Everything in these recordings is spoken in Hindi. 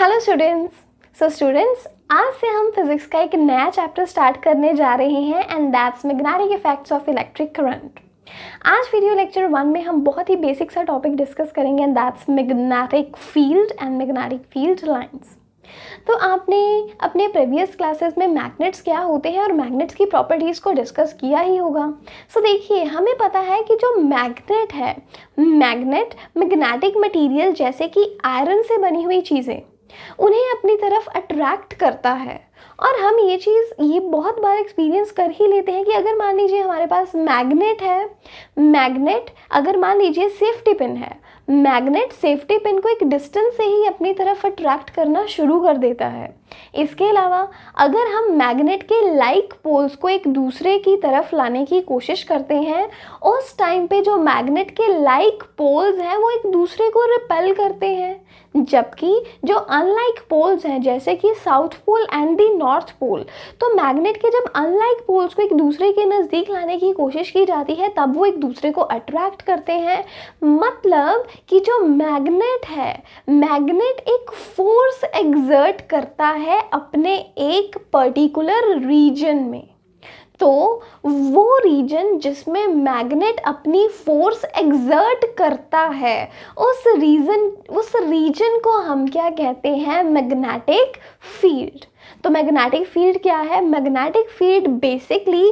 हेलो स्टूडेंट्स सो स्टूडेंट्स आज से हम फिजिक्स का एक नया चैप्टर स्टार्ट करने जा रहे हैं and that's magnetic effects of electric current आज वीडियो लेक्चर वन में हम बहुत ही बेसिक सा टॉपिक डिस्कस करेंगे and that's magnetic field and magnetic field lines तो आपने अपने प्रीवियस क्लासेस में मैग्नेट्स क्या होते हैं और मैग्नेट्स की प्रॉपर्टीज़ को डिस्कस किया ही होगा सो so, देखिए हमें पता है कि जो मैग्नेट है मैग्नेट मैग्नेटिक मटेरियल जैसे कि आयरन से बनी हुई चीज़ें उन्हें अपनी तरफ अट्रैक्ट करता है और हम ये चीज़ ये बहुत बार एक्सपीरियंस कर ही लेते हैं कि अगर मान लीजिए हमारे पास मैग्नेट है मैग्नेट अगर मान लीजिए सेफ्टी पिन है मैग्नेट सेफ्टी पिन को एक डिस्टेंस से ही अपनी तरफ अट्रैक्ट करना शुरू कर देता है इसके अलावा अगर हम मैग्नेट के लाइक पोल्स को एक दूसरे की तरफ लाने की कोशिश करते हैं उस टाइम पे जो मैग्नेट के लाइक पोल्स हैं वो एक दूसरे को रिपेल करते हैं जबकि जो अनलाइक पोल्स हैं जैसे कि south pole and the north pole तो मैग्नेट के जब अनलाइक पोल्स को एक दूसरे के नज़दीक लाने की कोशिश की जाती है तब वो एक दूसरे को अट्रैक्ट करते हैं मतलब कि जो मैग्नेट है मैग्नेट एक फोर्स एग्जर्ट करता है है अपने एक पर्टिकुलर रीजन में तो वो रीजन जिसमें मैग्नेट अपनी फोर्स एग्जर्ट करता है उस रीजन उस रीजन को हम क्या कहते हैं मैग्नेटिक फील्ड तो मैग्नेटिक फील्ड क्या है मैग्नेटिक फील्ड बेसिकली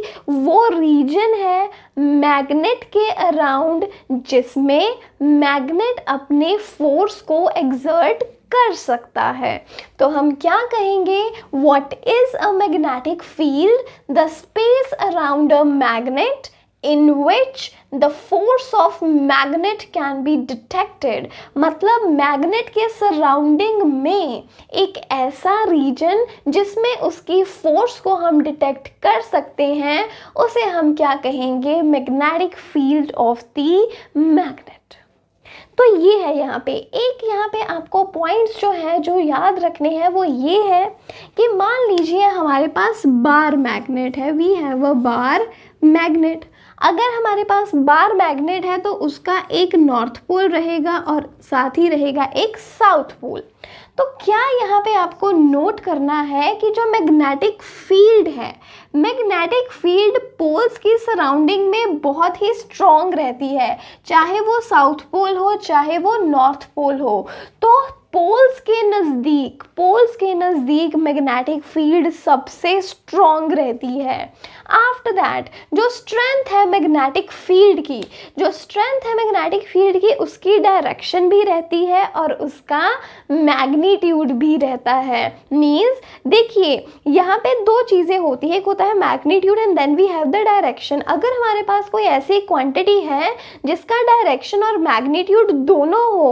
वो रीजन है मैग्नेट के अराउंड जिसमें मैग्नेट अपने फोर्स को एग्जर्ट कर सकता है तो हम क्या कहेंगे what is a magnetic field the space around a magnet in which the force of magnet can be detected मतलब मैग्नेट के सराउंडिंग में एक ऐसा रीजन जिसमें उसकी फोर्स को हम डिटेक्ट कर सकते हैं उसे हम क्या कहेंगे magnetic field of the magnet तो ये है यहाँ पे एक यहाँ पे आपको पॉइंट्स जो है जो याद रखने हैं वो ये है कि मान लीजिए हमारे पास बार मैग्नेट है वी है वह बार मैग्नेट अगर हमारे पास बार मैग्नेट है तो उसका एक नॉर्थ पोल रहेगा और साथ ही रहेगा एक साउथ पोल तो क्या यहाँ पे आपको नोट करना है कि जो मैग्नेटिक फील्ड है मैग्नेटिक फील्ड पोल्स की सराउंडिंग में बहुत ही स्ट्रॉन्ग रहती है चाहे वो साउथ पोल हो चाहे वो नॉर्थ पोल हो तो पोल्स के नज़दीक पोल्स के नज़दीक मैग्नेटिक फील्ड सबसे स्ट्रॉन्ग रहती है आफ्टर दैट जो स्ट्रेंथ है मैग्नेटिक फील्ड की जो स्ट्रेंथ है मैग्नेटिक फील्ड की उसकी डायरेक्शन भी रहती है और उसका मैग्नीट्यूड भी रहता है मीन्स देखिए यहाँ पे दो चीज़ें होती है एक होता है magnitude and then we have the direction अगर हमारे पास कोई ऐसी क्वांटिटी है जिसका डायरेक्शन और मैग्नीट्यूड दोनों हो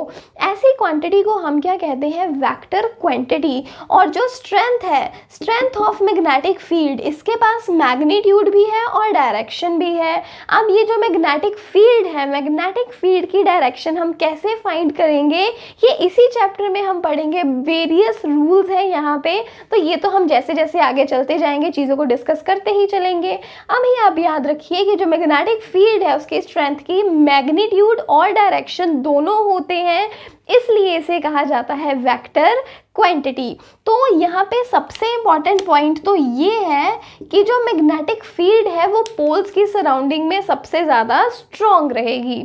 ऐसी क्वांटिटी को हम क्या क्या कहते हैं वेक्टर क्वांटिटी और जो स्ट्रेंथ है स्ट्रेंथ ऑफ मैग्नेटिक फील्ड इसके पास मैग्नीट्यूड भी है और डायरेक्शन भी है अब ये जो मैग्नेटिक फील्ड है मैग्नेटिक फील्ड की डायरेक्शन हम कैसे फाइंड करेंगे ये इसी चैप्टर में हम पढ़ेंगे वेरियस रूल्स हैं यहाँ पे तो ये तो हम जैसे जैसे आगे चलते जाएंगे चीज़ों को डिस्कस करते ही चलेंगे अब ही आप याद रखिए कि जो मैग्नेटिक फील्ड है उसकी स्ट्रेंथ की मैग्नीट्यूड और डायरेक्शन दोनों होते हैं इसलिए इसे कहा जाता है वेक्टर क्वांटिटी तो यहाँ पे सबसे इम्पॉर्टेंट पॉइंट तो ये है कि जो मैग्नेटिक फील्ड है वो पोल्स की सराउंडिंग में सबसे ज़्यादा स्ट्रॉन्ग रहेगी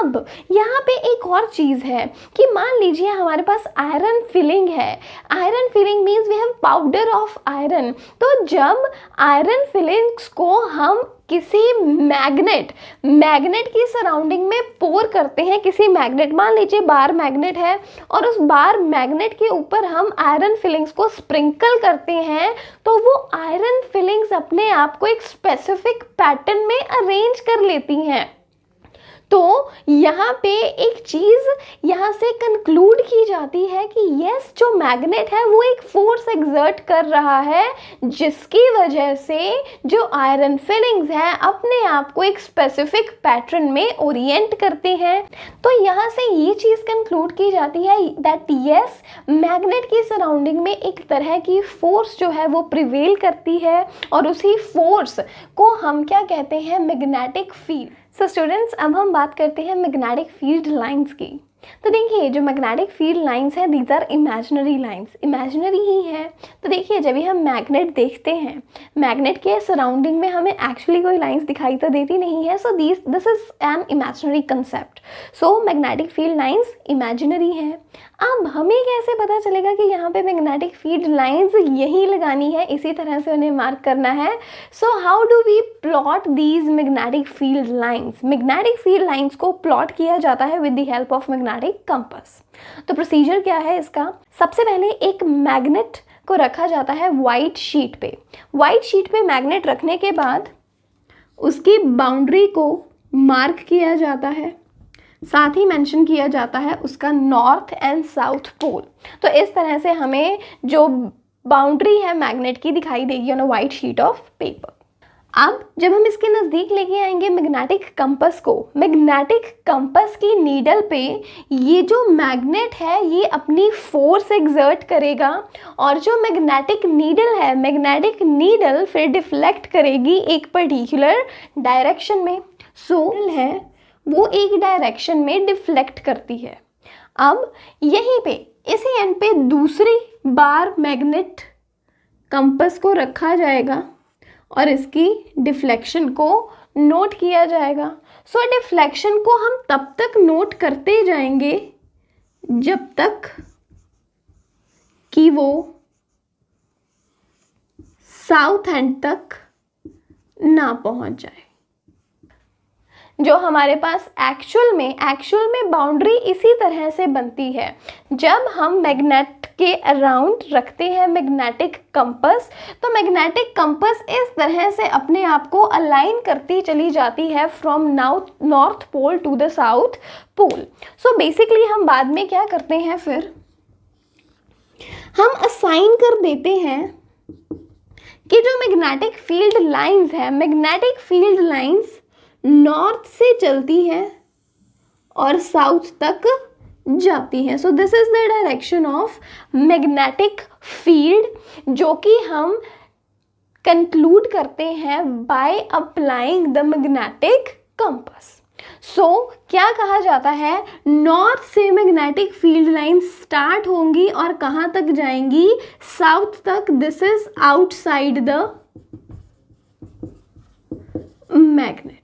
अब यहाँ पे एक और चीज़ है कि मान लीजिए हमारे पास आयरन फिलिंग है iron filing means we have powder of iron तो जब आयरन फिलिंग्स को हम किसी मैग्नेट मैग्नेट की सराउंडिंग में पोर करते हैं किसी मैग्नेट मान लीजिए बार मैग्नेट है और उस बार मैग्नेट के ऊपर हम आयरन फिलिंग्स को स्प्रिंकल करते हैं तो वो आयरन फिलिंग्स अपने आप को एक स्पेसिफिक पैटर्न में अरेंज कर लेती हैं तो यहाँ पे एक चीज़ यहाँ से कंक्लूड की जाती है कि यस जो मैग्नेट है वो एक फोर्स एग्जर्ट कर रहा है जिसकी वजह से जो आयरन फिलिंग्स हैं अपने आप को एक स्पेसिफिक पैटर्न में ओरिएंट करते हैं तो यहाँ से ये चीज़ कंक्लूड की जाती है दैट यस मैग्नेट की सराउंडिंग में एक तरह की फोर्स जो है वो प्रिवेल करती है और उसी फोर्स को हम क्या कहते हैं मैग्नेटिक फील्ड सो स्टूडेंट्स अब हम बात करते हैं मैग्नेटिक फील्ड लाइंस की तो देखिए जो मैग्नेटिक फील्ड लाइंस हैं these are imaginary lines imaginary ही हैं तो देखिए जब भी हम मैग्नेट देखते हैं मैग्नेट के सराउंडिंग में हमें एक्चुअली कोई लाइंस दिखाई तो देती नहीं है so this this is an imaginary concept so magnetic field lines imaginary हैं अब हमें कैसे पता चलेगा कि यहाँ पे मैग्नेटिक फील्ड लाइंस यहीं लगानी है इसी तरह से उन्हें मार्क करना है so how do we plot these magnetic field lines magnetic field lines को प्लॉट किया जाता है with the help of magnetic compass तो प्रोसीजर क्या है इसका सबसे पहले एक मैग्नेट को रखा जाता है वाइट शीट पे वाइट शीट पे मैग्नेट रखने के बाद उसकी बाउंड्री को मार्क किया जाता है साथ ही मेंशन किया जाता है उसका नॉर्थ एंड साउथ पोल तो इस तरह से हमें जो बाउंड्री है मैग्नेट की दिखाई देगी on a white sheet of paper अब जब हम इसके नज़दीक लेके आएंगे मैग्नेटिक कंपस को मैग्नेटिक कंपस की नीडल पे ये जो मैग्नेट है ये अपनी फोर्स एग्जर्ट करेगा और जो मैग्नेटिक नीडल है मैग्नेटिक नीडल फिर डिफ्लेक्ट करेगी एक पर्टिकुलर डायरेक्शन में सोल so, है वो एक डायरेक्शन में डिफ्लेक्ट करती है अब यहीं पे इसी एंड पे दूसरी बार मैग्नेट कंपस को रखा जाएगा और इसकी डिफ्लेक्शन को नोट किया जाएगा सो so, डिफ्लेक्शन को हम तब तक नोट करते जाएंगे जब तक कि वो साउथ एंड तक ना पहुंच जाए जो हमारे पास एक्चुअल में एक्चुअल में बाउंड्री इसी तरह से बनती है जब हम मैग्नेट के अराउंड रखते हैं मैग्नेटिक कंपस तो मैग्नेटिक कंपस इस तरह से अपने आप को अलाइन करती चली जाती है from north north pole to the south pole so basically हम बाद में क्या करते हैं फिर हम असाइन कर देते हैं कि जो मैग्नेटिक फील्ड लाइंस है मैग्नेटिक फील्ड लाइंस नॉर्थ से चलती हैं और साउथ तक जाती हैं so this is the direction of magnetic field जो कि हम कंक्लूड करते हैं by applying the magnetic compass so क्या कहा जाता है नॉर्थ से मैग्नेटिक फील्ड लाइन स्टार्ट होंगी और कहाँ तक जाएंगी साउथ तक this is outside the magnet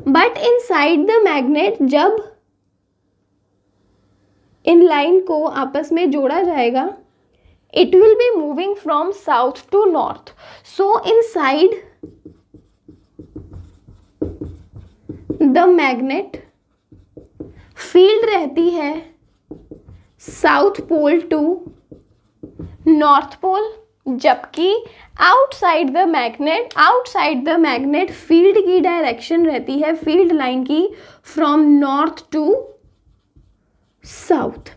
but inside the magnet जब इन लाइन को आपस में जोड़ा जाएगा it will be moving from south to north so inside the magnet field रहती है south pole to north pole जबकि outside the magnet outside the magnet field की डायरेक्शन रहती है फील्ड लाइन की फ्रॉम नॉर्थ टू साउथ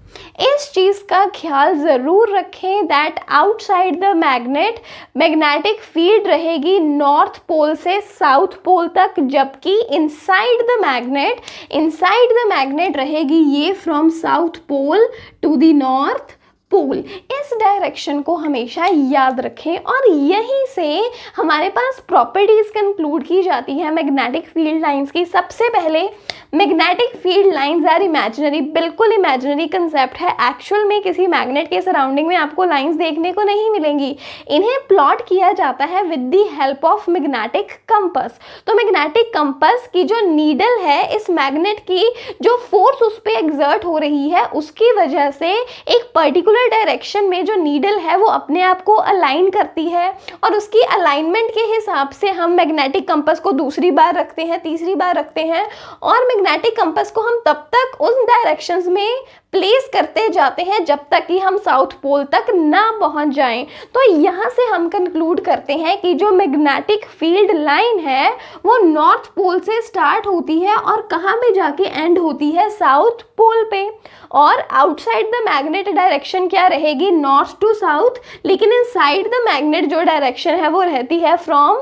इस चीज़ का ख्याल ज़रूर रखें that outside the magnet magnetic field रहेगी नॉर्थ पोल से साउथ पोल तक जबकि inside the magnet inside the magnet रहेगी ये from south pole to the north pole इस डायरेक्शन को हमेशा याद रखें और यहीं से हमारे पास प्रॉपर्टीज़ कंक्लूड की जाती है मैग्नेटिक फील्ड लाइंस की सबसे पहले magnetic field lines are imaginary बिल्कुल इमेजिनरी कंसेप्ट है एक्चुअल में किसी मैग्नेट के सराउंडिंग में आपको लाइंस देखने को नहीं मिलेंगी इन्हें प्लॉट किया जाता है with the help of magnetic compass तो मैग्नेटिक कंपस की जो नीडल है इस मैग्नेट की जो फोर्स उस पर एग्जर्ट हो रही है उसकी वजह से एक पर्टिकुलर पर्टिकुलर डायरेक्शन में जो नीडल है वो अपने आप को अलाइन करती है और उसकी अलाइनमेंट के हिसाब से हम मैग्नेटिक कंपस को दूसरी बार रखते हैं तीसरी बार रखते हैं और मैग्नेटिक कंपस को हम तब तक उन डायरेक्शंस में प्लेस करते जाते हैं जब तक कि हम साउथ पोल तक ना पहुंच जाएं तो यहां से हम कंक्लूड करते हैं कि जो मैग्नेटिक फील्ड लाइन है वो नॉर्थ पोल से स्टार्ट होती है और कहां पे जाके एंड होती है साउथ पोल पे और आउटसाइड द मैग्नेट डायरेक्शन क्या रहेगी नॉर्थ टू साउथ लेकिन इन साइड द मैग्नेट जो डायरेक्शन है वो रहती है फ्रॉम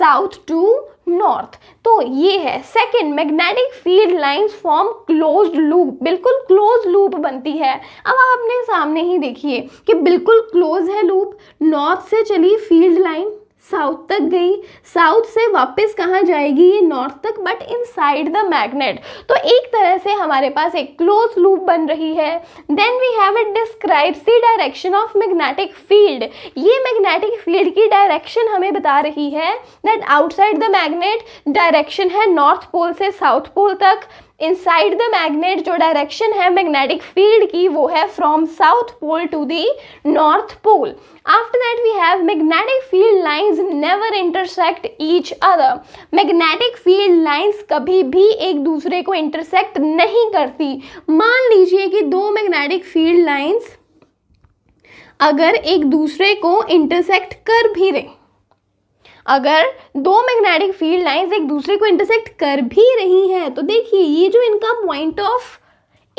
साउथ टू नॉर्थ तो ये है second magnetic field lines form closed loop बिल्कुल बनती है अब आप अपने सामने ही देखिए कि बिल्कुल क्लोज है लूप नॉर्थ से चली फील्ड लाइन साउथ तक गई साउथ से वापस कहाँ जाएगी ये नॉर्थ तक but inside the magnet तो एक तरह से हमारे पास एक क्लोज लूप बन रही है then we have it describes the direction of magnetic field ये मैग्नेटिक फील्ड की डायरेक्शन हमें बता रही है that outside the magnet direction है नॉर्थ पोल से साउथ पोल तक इनसाइड द मैग्नेट जो डायरेक्शन है मैग्नेटिक फील्ड की वो है from south pole to the north pole after that we have magnetic field lines never intersect each other magnetic field lines कभी भी एक दूसरे को इंटरसेक्ट नहीं करती मान लीजिए कि दो मैग्नेटिक फील्ड लाइंस अगर एक दूसरे को इंटरसेक्ट कर भी रहे अगर दो मैग्नेटिक फील्ड लाइंस एक दूसरे को इंटरसेक्ट कर भी रही हैं तो देखिए ये जो इनका पॉइंट ऑफ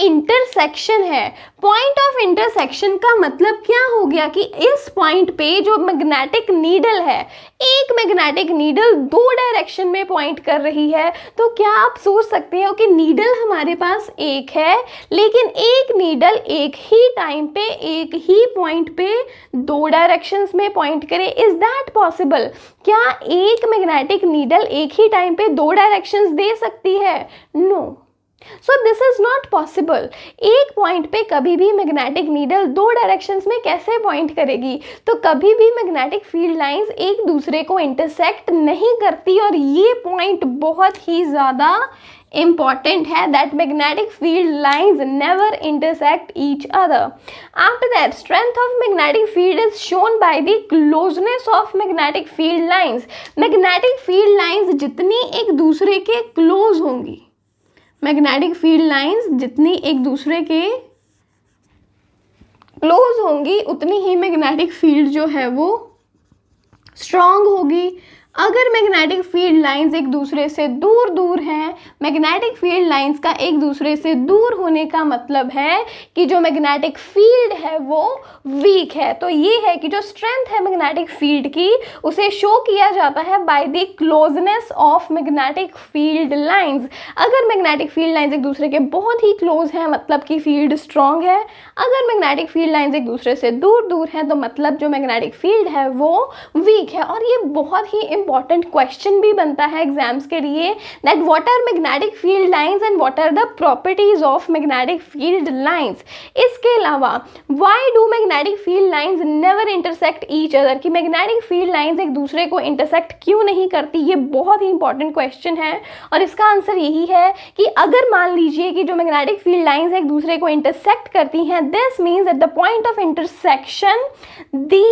इंटरसेक्शन है पॉइंट ऑफ इंटरसेक्शन का मतलब क्या हो गया कि इस पॉइंट पे जो मैग्नेटिक नीडल है एक मैग्नेटिक नीडल दो डायरेक्शन में पॉइंट कर रही है तो क्या आप सोच सकते हो कि नीडल हमारे पास एक है लेकिन एक नीडल एक ही टाइम पे एक ही पॉइंट पे दो डायरेक्शंस में पॉइंट करे इज़ दैट पॉसिबल क्या एक मैग्नेटिक नीडल एक ही टाइम पे दो डायरेक्शंस दे सकती है no no. So this is not possible एक पॉइंट पे कभी भी मैग्नेटिक नीडल दो डायरेक्शन में कैसे पॉइंट करेगी तो कभी भी मैग्नेटिक फील्ड लाइन्स एक दूसरे को इंटरसेक्ट नहीं करती और ये पॉइंट बहुत ही ज़्यादा इम्पॉर्टेंट है that magnetic field lines never intersect each other after that strength of magnetic field is shown by the closeness of magnetic field lines magnetic field lines जितनी एक दूसरे के क्लोज होंगी मैग्नेटिक फील्ड लाइंस जितनी एक दूसरे के क्लोज होंगी उतनी ही मैग्नेटिक फील्ड जो है वो स्ट्रांग होगी अगर मैग्नेटिक फील्ड लाइंस एक दूसरे से दूर दूर हैं मैग्नेटिक फील्ड लाइंस का एक दूसरे से दूर होने का मतलब है कि जो मैग्नेटिक फील्ड है वो वीक है तो ये है कि जो स्ट्रेंथ है मैग्नेटिक फील्ड की उसे शो किया जाता है by the closeness of magnetic field lines अगर मैग्नेटिक फील्ड लाइंस एक दूसरे के बहुत ही क्लोज हैं मतलब कि फील्ड स्ट्रॉन्ग है अगर मैग्नेटिक फील्ड लाइंस एक दूसरे से दूर दूर हैं तो मतलब जो मैग्नेटिक फील्ड है वो वीक है और ये बहुत ही इंपॉर्टेंट क्वेश्चन भी बनता है एग्जाम्स के लिए that what are magnetic field lines and what are the properties of magnetic field lines इसके अलावा why do magnetic field lines never intersect each other कि मैग्नेटिक फील्ड लाइन्स एक दूसरे को इंटरसेक्ट क्यों नहीं करती ये बहुत ही इंपॉर्टेंट क्वेश्चन है और इसका आंसर यही है कि अगर मान लीजिए कि जो मैग्नेटिक फील्ड लाइन्स एक दूसरे को इंटरसेक्ट करती हैं this means at the point of intersection the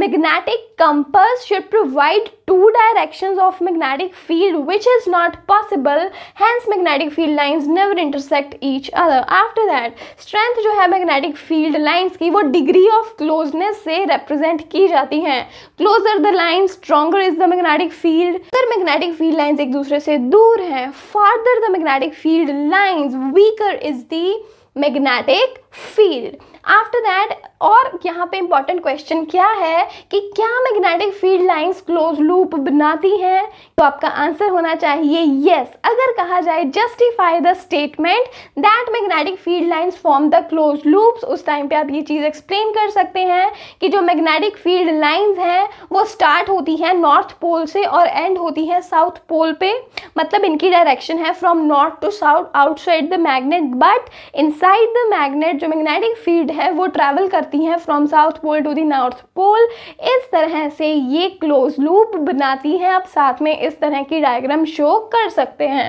magnetic compass should provide two directions of magnetic field which is not possible hence magnetic field lines never intersect each other after that strength jo hai magnetic field lines ki wo degree of closeness se represent ki jati hain closer the line stronger is the magnetic field agar magnetic field lines ek dusre se dur hain farther the magnetic field lines weaker is the magnetic field after that और यहाँ पे इम्पॉर्टेंट क्वेश्चन क्या है कि क्या magnetic field lines close loop बनाती हैं तो आपका आंसर होना चाहिए येस अगर कहा जाए justify the statement that magnetic field lines form the close loops उस टाइम पे आप ये चीज़ एक्सप्लेन कर सकते हैं कि जो मैग्नेटिक फील्ड लाइन्स हैं वो स्टार्ट होती हैं नॉर्थ पोल से और एंड होती हैं साउथ पोल पे मतलब इनकी डायरेक्शन है from north to south outside the magnet but inside the magnet जो मैग्नेटिक फील्ड हैं वो ट्रैवल करती हैं from south pole to the north pole इस तरह से ये क्लोज लूप बनाती हैं आप साथ में इस तरह की डायग्राम शो कर सकते हैं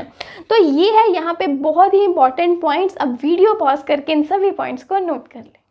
तो ये है यहाँ पे बहुत ही इंपॉर्टेंट पॉइंट्स अब वीडियो पॉज करके इन सभी पॉइंट्स को नोट कर लें